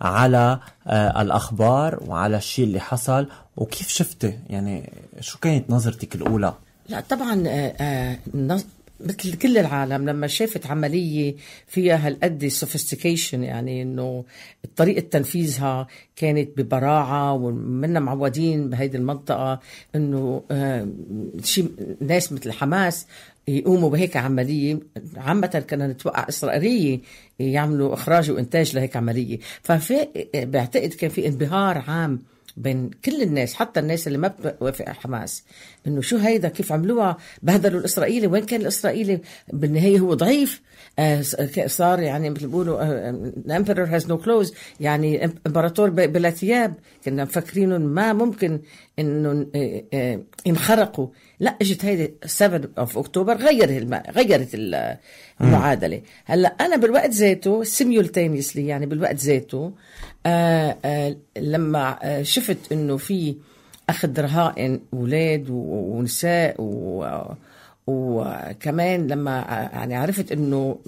على آه، الاخبار وعلى الشيء اللي حصل وكيف شفتي يعني شو كانت نظرتك الاولى لا طبعا آه، آه، مثل كل العالم لما شافت عملية فيها هالقد سوفيستيكيشن يعني انه طريقة تنفيذها كانت ببراعة ومنا معودين بهيدي المنطقة انه شيء ناس مثل حماس يقوموا بهيك عملية عامة كنا نتوقع إسرائيلية يعملوا إخراج وإنتاج لهيك عملية ففي بعتقد كان في انبهار عام بين كل الناس حتى الناس اللي ما بتوافق حماس انه شو هيدا كيف عملوها بهدلوا الاسرائيلي وين كان الاسرائيلي بالنهايه هو ضعيف آه، صار يعني مثل بيقولوا الامبرور هاز نو كلوز يعني امبراطور بلا ثياب كنا مفكرين ما ممكن انه آه، آه، ينخرقوا لا اجت هيدي 7 اوف اكتوبر غير الم... غيرت المعادله هلا انا بالوقت ذاته سيميولتينيسلي يعني بالوقت ذاته آآ آه، آآ آه، لما آآ آه، شفت انه في اخذ رهائن اولاد ونساء و... وكمان لما يعني عرفت انه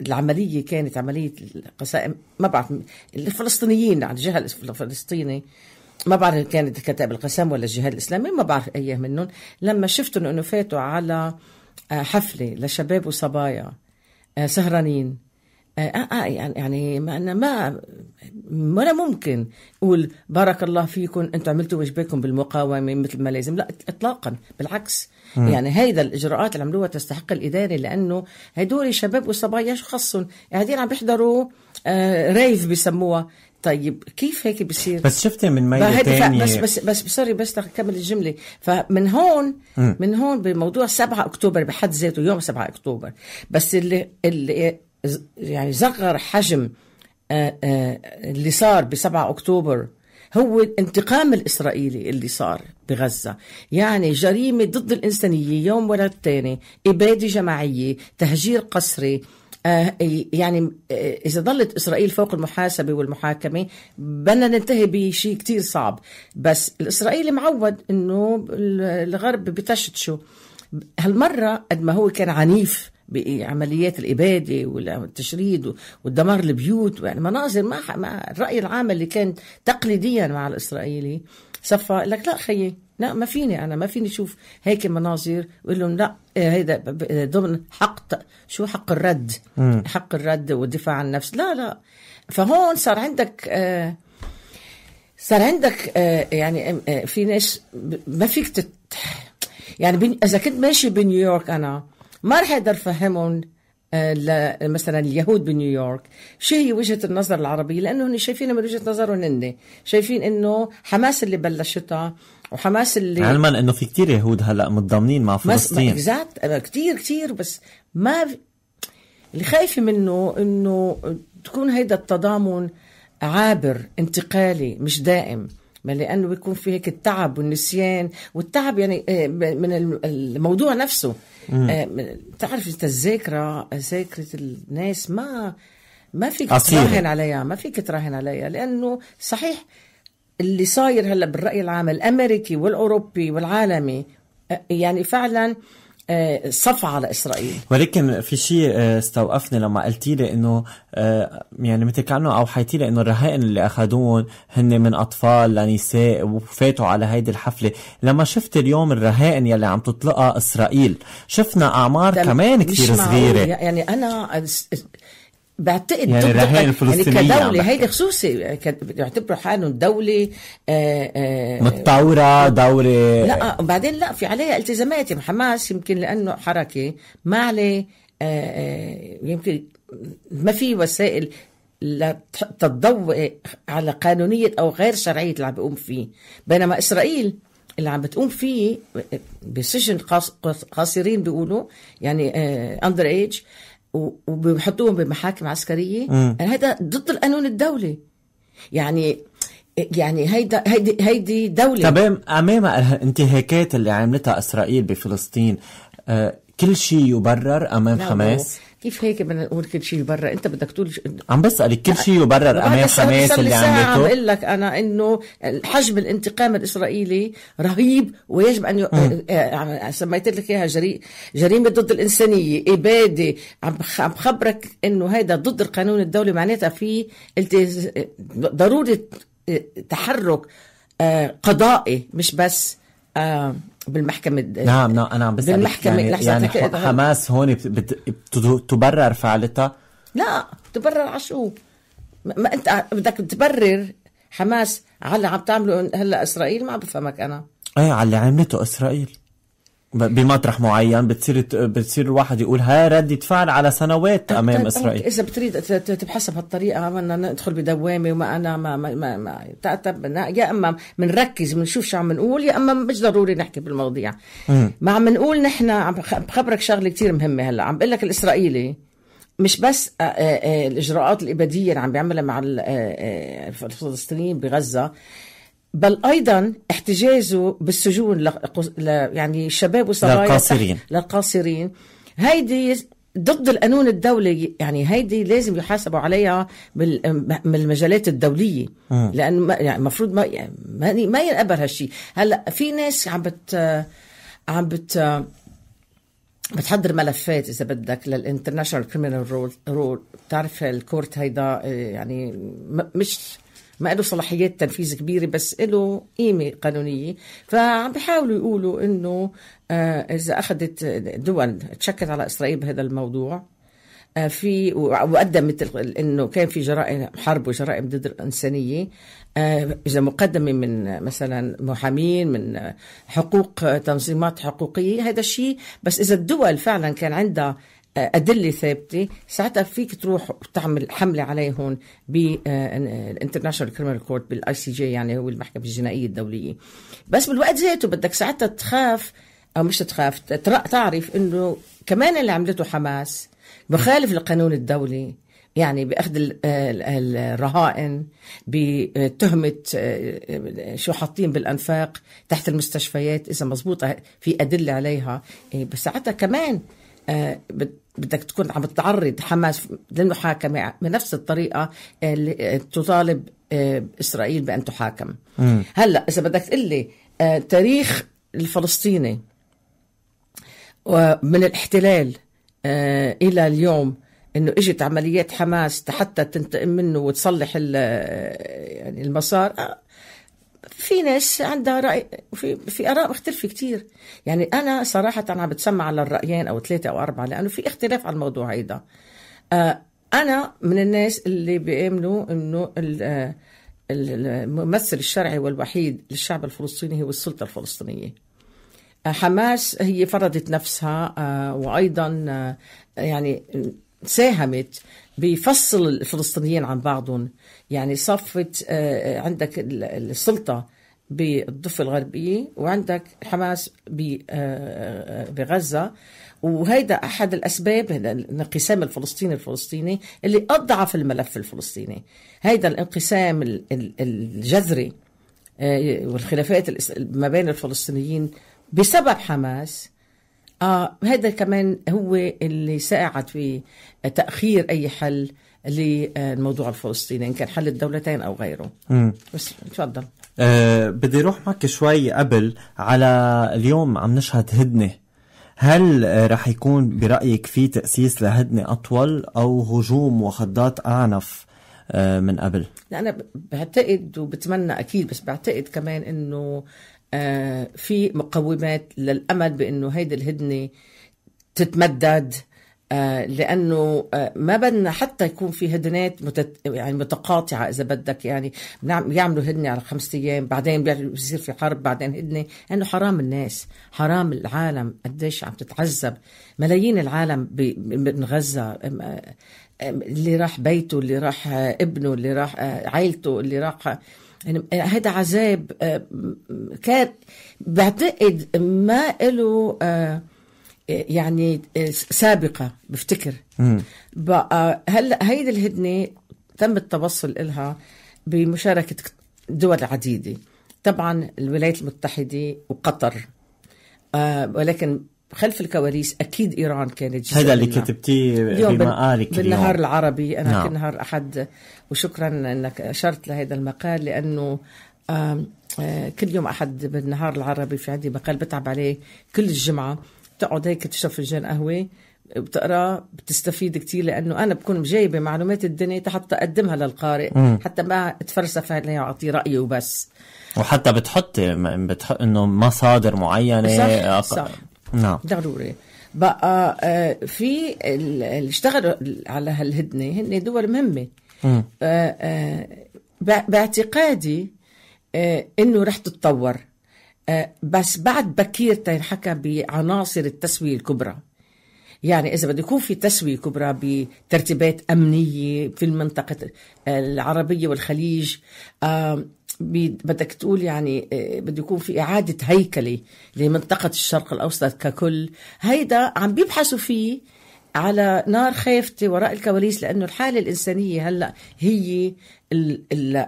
العمليه كانت عمليه القسائم ما بعرف الفلسطينيين على الجهه الفلسطيني ما بعرف كانت كتاب القسم ولا الجهاد الاسلامي ما بعرف اي منهم لما شفتهم انه فاتوا على آه، حفله لشباب وصبايا آه، سهرانين آه آه, آه، يعني-, يعني ما أنا ما ولا ممكن قول بارك الله فيكم انتم عملتوا واجبكم بالمقاومه مثل ما لازم لا اطلاقا بالعكس م. يعني هيدا الاجراءات اللي عملوها تستحق الاداره لانه هدول شباب وصبايا شو خصهم قاعدين عم بيحضروا آه ريف بسموها طيب كيف هيك بصير بس شفتي من ميلة تانية بس بس بس سوري بس اكمل الجمله فمن هون م. من هون بموضوع 7 اكتوبر بحد ذاته يوم 7 اكتوبر بس اللي اللي يعني صغر حجم آه، آه، اللي صار ب 7 اكتوبر هو الانتقام الاسرائيلي اللي صار بغزه، يعني جريمه ضد الانسانيه يوم ورا الثاني، اباده جماعيه، تهجير قسري، آه آه، يعني آه، إذا ظلت إسرائيل فوق المحاسبة والمحاكمة بدنا ننتهي بشيء كتير صعب بس الإسرائيلي معود إنه الغرب بتشتشه هالمرة قد ما هو كان عنيف بعمليات الإبادة والتشريد والدمار البيوت يعني مناظر ما, ما الرأي العام اللي كان تقليديا مع الإسرائيلي صفى لك لا خيي لا ما فيني انا ما فيني اشوف هيك مناظر بقول لهم لا آه، هيدا آه، ضمن حق شو حق الرد م. حق الرد والدفاع عن النفس لا لا فهون صار عندك آه، صار عندك يعني في ناس ما فيك تت يعني اذا كنت ماشي بنيويورك انا ما رح اقدر افهمهم مثلا اليهود بنيويورك شو هي وجهه النظر العربيه لانه هن شايفينها من وجهه نظرهم هن شايفين انه حماس اللي بلشتها وحماس اللي علما انه في كتير يهود هلا متضامنين مع فلسطين اكزاكت كتير كتير بس ما اللي خايفه منه انه تكون هيدا التضامن عابر انتقالي مش دائم ما لانه بيكون في هيك التعب والنسيان والتعب يعني آه، من الموضوع نفسه بتعرف آه، انت الذاكره ذاكره الناس ما ما فيك تراهن عليها ما فيك تراهن عليها لانه صحيح اللي صاير هلا بالراي العام الامريكي والاوروبي والعالمي آه، يعني فعلا صفعة على إسرائيل ولكن في شيء آه، استوقفني لما قلتي لي إنه آه، يعني مثل كأنه حيتي لي إنه الرهائن اللي أخذوهم هن من أطفال لنساء وفاتوا على هيدي الحفلة لما شفت اليوم الرهائن يلي عم تطلقها إسرائيل شفنا أعمار كمان كثير صغيرة يعني أنا بعتقد يعني الرعايه يعني الفلسطينيه يعني كدوله هيدي خصوصي بيعتبروا حالهم دوله آه، آه، متطوره دوله لا وبعدين لا في عليها التزامات يعني حماس يمكن لانه حركه ما عليه آه، يمكن ما في وسائل لتضوي على قانونية أو غير شرعية اللي عم بيقوم فيه بينما إسرائيل اللي عم بتقوم فيه بسجن قاصرين بيقولوا يعني اندر ايج وبيحطوهم بمحاكم عسكريه يعني هذا ضد القانون الدولي يعني يعني هيدا هيدي هيدي دوله تمام امام الانتهاكات اللي عملتها اسرائيل بفلسطين آه، كل شيء يبرر امام حماس كيف هيك بدنا نقول كل شيء يبرر انت بدك تقول عم بسالك كل شيء يبرر امام حماس اللي عملته عم بقول لك انا انه حجم الانتقام الاسرائيلي رهيب ويجب ان ي... آه، آه، سميت لك اياها جري... جريمه ضد الانسانيه اباده عم عم خبرك انه هذا ضد القانون الدولي معناتها في التز... ضروره آه، تحرك قضائي مش بس بالمحكمة نعم نعم أنا عم بسألك بالمحكمة يعني, يعني حماس هون تبرر فعلتها؟ لا تبرر على شو؟ ما أنت بدك تبرر حماس على اللي عم تعمله هلا إسرائيل ما بفهمك أنا ايه على اللي عملته إسرائيل بمطرح معين بتصير بتصير الواحد يقول ها ردة فعل على سنوات طيب، امام طيب، اسرائيل طيب، اذا بتريد تبحثها بهالطريقه بدنا ندخل بدوامه وما انا ما ما ما, ما يا اما بنركز بنشوف شو عم نقول يا اما مش ضروري نحكي بالمواضيع ما عم نقول نحن عم بخبرك شغله كثير مهمه هلا عم بقول لك الاسرائيلي مش بس آه، آه، آه، الاجراءات الاباديه اللي عم بيعملها مع الفلسطينيين بغزه بل ايضا احتجازه بالسجون ل... ل... يعني شباب وصبايا للقاصرين للقاصرين هيدي ضد القانون الدولي يعني هيدي لازم يحاسبوا عليها من المجالات الدوليه لان لانه يعني المفروض ما يعني ما, ما ينقبل هالشيء هلا في ناس عم بت عم بت بتحضر ملفات اذا بدك للانترناشونال كريمنال رول رول بتعرف الكورت هيدا آه، يعني مش ما له صلاحيات تنفيذ كبيرة بس له قيمة قانونية فعم بيحاولوا يقولوا إنه آه، إذا أخذت دول تشكت على إسرائيل بهذا الموضوع آه، في وقدمت انه كان في جرائم حرب وجرائم ضد الانسانيه آه، اذا مقدمه من مثلا محامين من حقوق تنظيمات حقوقيه هذا الشيء بس اذا الدول فعلا كان عندها ادله ثابته ساعتها فيك تروح وتعمل حمله عليه هون بالانترناشونال كريمنال كورت بالاي سي جي يعني هو المحكمه الجنائيه الدوليه بس بالوقت ذاته بدك ساعتها تخاف او مش تخاف تعرف انه كمان اللي عملته حماس مخالف القانون الدولي يعني باخذ الرهائن بتهمه آه، شو حاطين بالانفاق تحت المستشفيات اذا مزبوطه في ادله عليها إيه، بس ساعتها كمان آه، بدك تكون عم تعرض حماس للمحاكمة بنفس الطريقة اللي آه، آه، تطالب إسرائيل بأن تحاكم هلأ إذا بدك تقول لي تاريخ الفلسطيني من الاحتلال إلى اليوم انه اجت عمليات حماس حتى تنتقم منه وتصلح يعني المسار في ناس عندها رأي في في آراء مختلفة كثير يعني أنا صراحة عم بتسمع على الرأيين أو ثلاثة أو أربعة لأنه في اختلاف على الموضوع هيدا آه، أنا من الناس اللي بيأمنوا إنه آه، الممثل الشرعي والوحيد للشعب الفلسطيني هو السلطة الفلسطينية آه، حماس هي فرضت نفسها وأيضا يعني ساهمت بيفصل الفلسطينيين عن بعضهم يعني صفت آه، آه، عندك السلطه بالضفه الغربيه وعندك حماس آه، بغزه وهيدا احد الاسباب الانقسام الفلسطيني الفلسطيني اللي اضعف الملف الفلسطيني هيدا الانقسام الجذري والخلافات ما بين الفلسطينيين بسبب حماس آه هذا كمان هو اللي ساعد في تأخير أي حل للموضوع الفلسطيني إن كان حل الدولتين أو غيره مم. بس تفضل أه بدي روح معك شوي قبل على اليوم عم نشهد هدنه هل آه، رح يكون برأيك في تأسيس لهدنة أطول أو هجوم وخضات أعنف آه، من قبل؟ أنا بعتقد وبتمنى أكيد بس بعتقد كمان إنه آه، في مقومات للامل بانه هيدي الهدنه تتمدد آه، لانه آه، ما بدنا حتى يكون في هدنات متت... يعني متقاطعه اذا بدك يعني بيعملوا هدنه على خمسة ايام بعدين بيصير في حرب بعدين هدنه لانه حرام الناس حرام العالم قديش عم تتعذب ملايين العالم ب... من غزه اللي راح بيته اللي راح ابنه اللي راح عائلته اللي راح يعني هيدا آه، عذاب آه، كان بعتقد ما له آه، يعني سابقه بفتكر بقى هلا هيدي الهدنه تم التوصل إلها بمشاركه دول عديده طبعا الولايات المتحده وقطر ولكن خلف الكواليس اكيد ايران كانت هذا اللي كتبتيه في مقالك بالنهار العربي انا نعم. كل نهار احد وشكرا انك اشرت لهذا المقال لانه آه، كل يوم احد بالنهار العربي في عندي مقال بتعب عليه كل الجمعه بتقعد هيك تشرب فنجان قهوه بتقرا بتستفيد كثير لانه انا بكون مجايبه معلومات الدنيا حتى اقدمها للقارئ م. حتى ما اتفلسف عليه اعطيه رايي وبس وحتى بتحطي بتحط انه مصادر معينه صح. أق... صح. نعم ضروري بقى آه، في اللي اشتغلوا على هالهدنه هن دول مهمه آه، آه، باعتقادي انه رح تتطور بس بعد بكير تنحكى بعناصر التسويه الكبرى يعني اذا بده يكون في تسويه كبرى بترتيبات امنيه في المنطقه العربيه والخليج بدك تقول يعني آه، بده يكون في إعادة هيكلة لمنطقة الشرق الأوسط ككل هيدا عم بيبحثوا فيه على نار خافتة وراء الكواليس لأنه الحالة الإنسانية هلأ هي ال ال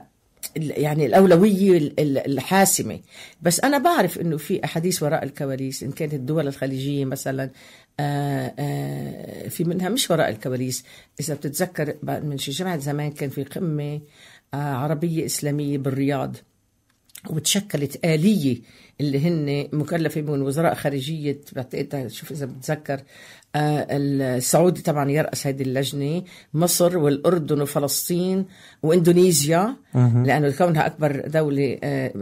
يعني الأولوية الحاسمة بس أنا بعرف أنه في أحاديث وراء الكواليس إن كانت الدول الخليجية مثلا آآ آه، آآ آه، في منها مش وراء الكواليس إذا بتتذكر من شي جمعة زمان كان في قمة آه، عربية إسلامية بالرياض وتشكلت آلية اللي هن مكلفة من وزراء خارجية بعتقد شوف إذا بتذكر آه، السعودي طبعا يرأس هذه اللجنة مصر والأردن وفلسطين وإندونيسيا لأنه كونها أكبر دولة آه،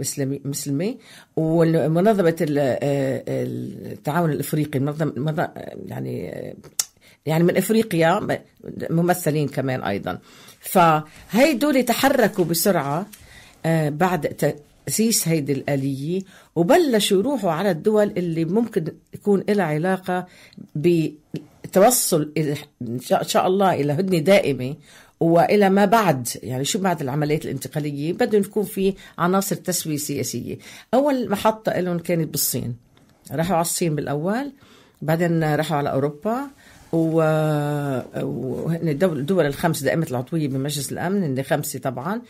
مسلمة ومنظمة التعاون الإفريقي منظمة يعني يعني من افريقيا ممثلين كمان ايضا فهي دول تحركوا بسرعة آه، بعد تأسيس هيدي الآلية وبلشوا يروحوا على الدول اللي ممكن يكون لها علاقة بتوصل إن شاء الله إلى هدنة دائمة والى ما بعد يعني شو بعد العمليات الانتقاليه بدهم يكون في عناصر تسويه سياسيه اول محطه لهم كانت بالصين راحوا على الصين بالاول بعدين راحوا على اوروبا وهن الدول الخمس دائمة العضوية بمجلس الأمن هن خمسة طبعا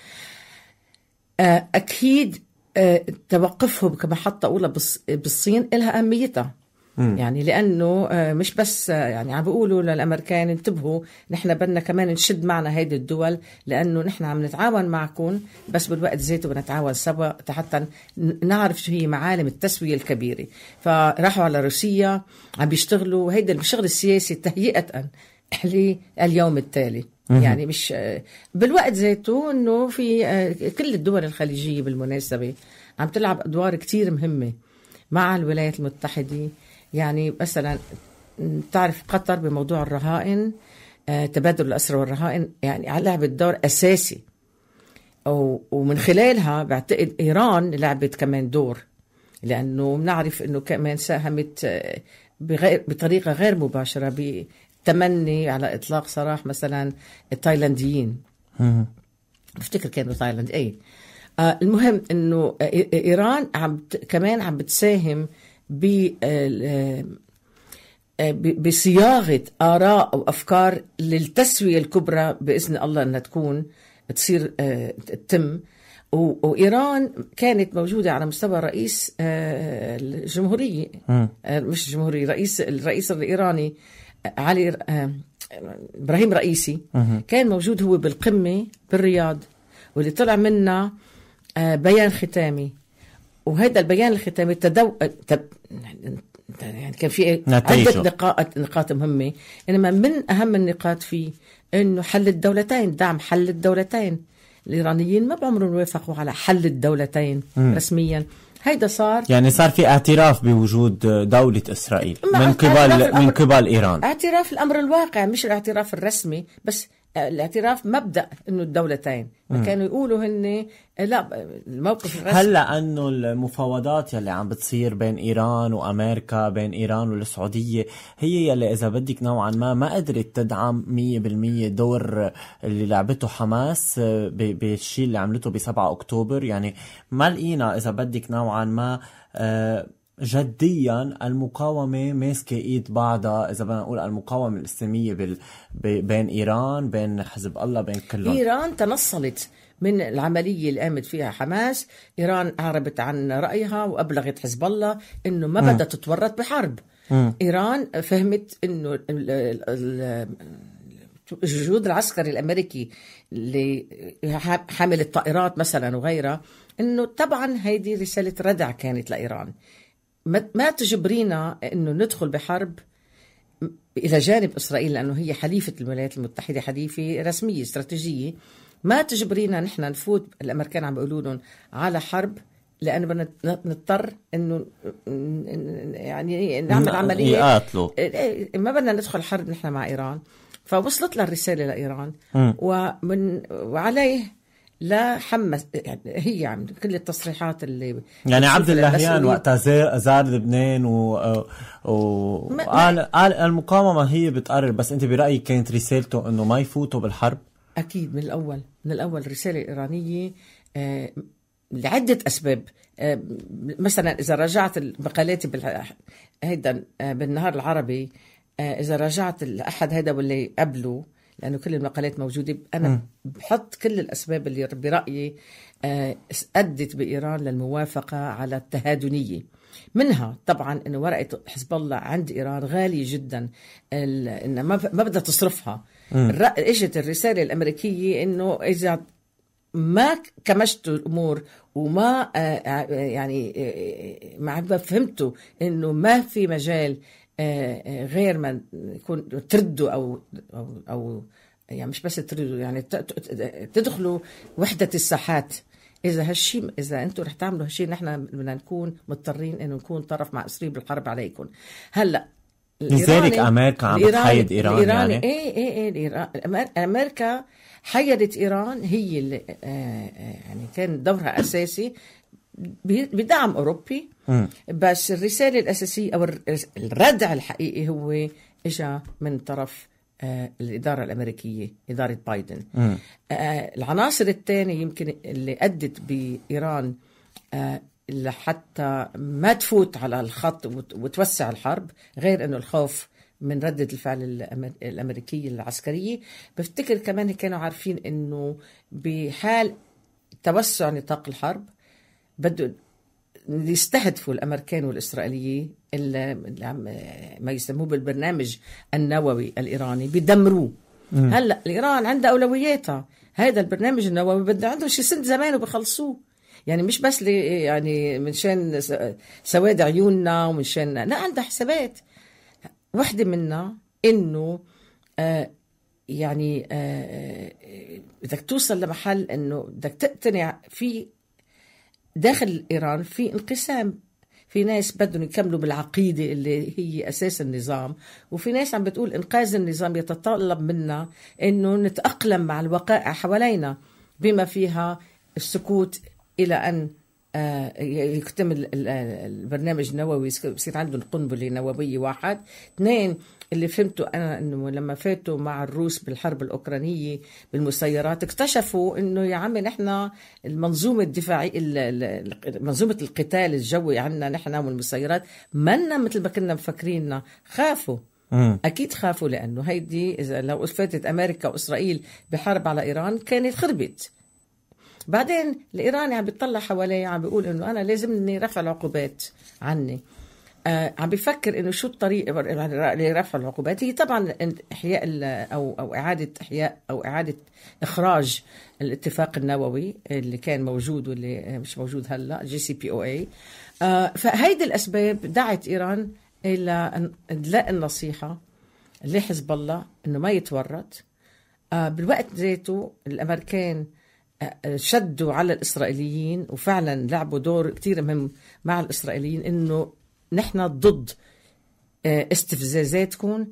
آه، أكيد آه، توقفهم كمحطة أولى بالصين إلها أهميتها م. يعني لانه آه، مش بس آه، يعني عم بيقولوا للامريكان انتبهوا نحن بدنا كمان نشد معنا هيدي الدول لانه نحن عم نتعاون معكم بس بالوقت ذاته بنتعاون سوا حتى نعرف شو هي معالم التسويه الكبيره فراحوا على روسيا عم بيشتغلوا هيدا الشغل السياسي تهيئه لليوم التالي يعني مش آه، بالوقت ذاته انه في كل الدول الخليجيه بالمناسبه عم تلعب ادوار كتير مهمه مع الولايات المتحده يعني مثلا تعرف قطر بموضوع الرهائن آه، تبادل الأسرى والرهائن يعني لعبت دور أساسي أو ومن خلالها بعتقد إيران لعبت كمان دور لأنه بنعرف أنه كمان ساهمت آه، بغير بطريقة غير مباشرة بتمني على إطلاق سراح مثلا التايلانديين بفتكر كانوا تايلاند أي آه، المهم أنه إيران عم كمان عم بتساهم آه، بصياغه اراء وافكار للتسويه الكبرى باذن الله انها تكون تصير آه، تتم وايران كانت موجوده على مستوى رئيس آه، الجمهوريه مش الجمهوريه رئيس الرئيس الايراني علي ابراهيم رئيسي كان موجود هو بالقمه بالرياض واللي طلع منا بيان ختامي وهذا البيان الختامي تدو... تب... يعني كان في عدة نقاط نقاط مهمة إنما من أهم النقاط فيه إنه حل الدولتين دعم حل الدولتين الإيرانيين ما بعمرهم وافقوا على حل الدولتين م. رسميا هيدا صار يعني صار في اعتراف بوجود دولة إسرائيل من قبل من قبل إيران اعتراف الأمر الواقع مش الاعتراف الرسمي بس الاعتراف مبدا انه الدولتين كانوا يقولوا هن لا الموقف الرسمي هلا انه المفاوضات يلي عم بتصير بين ايران وامريكا بين ايران والسعوديه هي يلي اذا بدك نوعا ما ما قدرت تدعم 100% دور اللي لعبته حماس بالشيء اللي عملته ب 7 اكتوبر يعني ما لقينا اذا بدك نوعا ما آه، جديا المقاومة ماسكة ايد بعضها اذا بدنا نقول المقاومة الاسلامية بال... ب... بين ايران بين حزب الله بين كلهم ايران تنصلت من العملية اللي قامت فيها حماس إيران أعربت عن رأيها وأبلغت حزب الله أنه ما بدها تتورط بحرب م. إيران فهمت أنه الجهود العسكري الأمريكي اللي حامل الطائرات مثلا وغيرها أنه طبعا هيدي رسالة ردع كانت لإيران ما تجبرينا انه ندخل بحرب الى جانب اسرائيل لانه هي حليفه الولايات المتحده حليفه رسميه استراتيجيه ما تجبرينا نحن نفوت الامريكان عم بيقولوا لهم على حرب لانه بدنا نضطر انه يعني نعمل عمليه يقاتلوا إيه، إيه، ما بدنا ندخل حرب نحن مع ايران فوصلت للرساله الرساله لايران ومن وعليه لا حمس يعني هي عم يعني كل التصريحات اللي يعني عبد اللهيان وقتها زار لبنان و, و... ما... قال قال المقاومه هي بتقرر بس انت برايك كانت رسالته انه ما يفوتوا بالحرب اكيد من الاول من الاول رساله ايرانيه آه، لعده اسباب آه، مثلا اذا راجعت مقالاتي بال... هيدا آه، بالنهار العربي اذا راجعت الاحد هيدا واللي قبله لانه كل المقالات موجوده انا م. بحط كل الاسباب اللي برايي آه، ادت بايران للموافقه على التهادنيه منها طبعا انه ورقه حزب الله عند ايران غاليه جدا انه ما بدها تصرفها اجت الرساله الامريكيه انه اذا ما كمشتوا الامور وما آه، آه، يعني ما فهمتوا انه ما في مجال غير ما يكون تردوا او او او يعني مش بس تردوا يعني تدخلوا وحده الساحات اذا هالشيء اذا انتم رح تعملوا هالشيء نحن بدنا نكون مضطرين انه نكون طرف مع اسرائيل بالحرب عليكم هلا لذلك امريكا عم تحيد ايران الإيراني يعني ايه ايه ايه الإيران امريكا حيدت ايران هي اللي آه، آه، يعني كان دورها اساسي بدعم اوروبي بس الرساله الاساسيه او الردع الحقيقي هو اجى من طرف آه، الإدارة الأمريكية إدارة بايدن آه، العناصر الثانية يمكن اللي أدت بإيران آه، لحتى ما تفوت على الخط وتوسع الحرب غير أنه الخوف من ردة الفعل الأمريكية العسكرية بفتكر كمان كانوا عارفين أنه بحال توسع نطاق الحرب بده يستهدفوا الامريكان والاسرائيليين اللي ما يسموه بالبرنامج النووي الايراني بيدمروه هلا الايران عندها اولوياتها هذا البرنامج النووي بده عندهم شي سنه زمان وبخلصوه يعني مش بس لي يعني من شان سواد عيوننا ومن شان لا عندها حسابات وحده منا انه آه، يعني آه، آه، بدك توصل لمحل انه بدك تقتنع في داخل إيران في انقسام في ناس بدهم يكملوا بالعقيدة اللي هي أساس النظام وفي ناس عم بتقول إنقاذ النظام يتطلب منا أنه نتأقلم مع الوقائع حوالينا بما فيها السكوت إلى أن آه، يكتمل البرنامج النووي بصير عندهم قنبله نوويه واحد اثنين اللي فهمته انا انه لما فاتوا مع الروس بالحرب الاوكرانيه بالمسيرات اكتشفوا انه يا عمي نحن المنظومه الدفاعيه منظومه القتال الجوي عندنا نحن والمسيرات منا مثل ما كنا مفكريننا خافوا اكيد خافوا لانه هيدي اذا لو فاتت امريكا واسرائيل بحرب على ايران كانت خربت بعدين الايراني عم بيطلع حواليه عم بيقول انه انا لازمني رفع العقوبات عني آه عم بفكر انه شو الطريق يعني لرفع العقوبات هي طبعا احياء او او اعاده احياء او اعاده اخراج الاتفاق النووي اللي كان موجود واللي مش موجود هلا جي سي بي او اي فهيدي الاسباب دعت ايران الى ان تلاقي النصيحه لحزب الله انه ما يتورط آه بالوقت ذاته الامريكان شدوا على الإسرائيليين وفعلا لعبوا دور كتير مهم مع الإسرائيليين إنه نحن ضد آه، استفزازاتكم